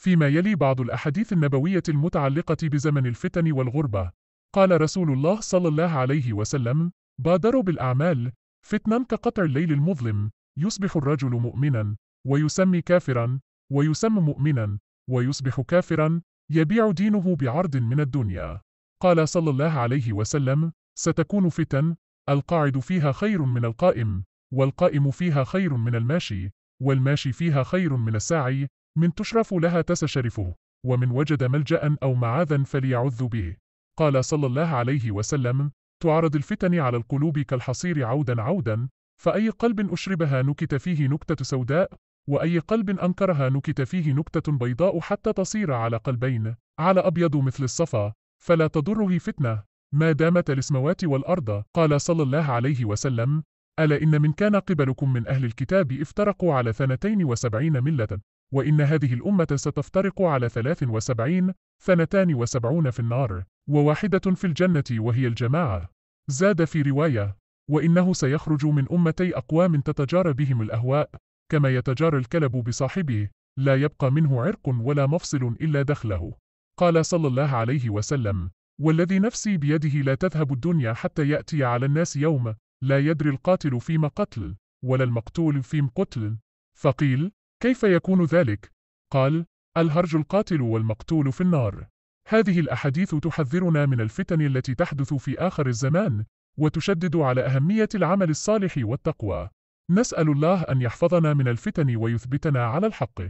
فيما يلي بعض الأحاديث النبوية المتعلقة بزمن الفتن والغربة قال رسول الله صلى الله عليه وسلم بادروا بالأعمال فتنا كقطع الليل المظلم يصبح الرجل مؤمنا ويسمي كافرا ويسم مؤمنا ويصبح كافرا يبيع دينه بعرض من الدنيا قال صلى الله عليه وسلم ستكون فتن القاعد فيها خير من القائم والقائم فيها خير من الماشي والماشي فيها خير من الساعي من تشرف لها تس شرفه ومن وجد ملجأ أو معاذا فليعذ به قال صلى الله عليه وسلم تعرض الفتن على القلوب كالحصير عودا عودا فأي قلب أشربها نكت فيه نكتة سوداء وأي قلب أنكرها نكت فيه نكتة بيضاء حتى تصير على قلبين على أبيض مثل الصفا فلا تضره فتنة ما دامت الاسموات والأرض قال صلى الله عليه وسلم ألا إن من كان قبلكم من أهل الكتاب افترقوا على ثنتين وسبعين ملة وإن هذه الأمة ستفترق على 73 وسبعون في النار وواحدة في الجنة وهي الجماعة زاد في رواية وإنه سيخرج من أمتي أقوام تتجارى بهم الأهواء كما يتجارى الكلب بصاحبه لا يبقى منه عرق ولا مفصل إلا دخله قال صلى الله عليه وسلم والذي نفسي بيده لا تذهب الدنيا حتى يأتي على الناس يوم لا يدري القاتل فيما قتل ولا المقتول فيم قتل فقيل كيف يكون ذلك؟ قال الهرج القاتل والمقتول في النار هذه الأحاديث تحذرنا من الفتن التي تحدث في آخر الزمان وتشدد على أهمية العمل الصالح والتقوى نسأل الله أن يحفظنا من الفتن ويثبتنا على الحق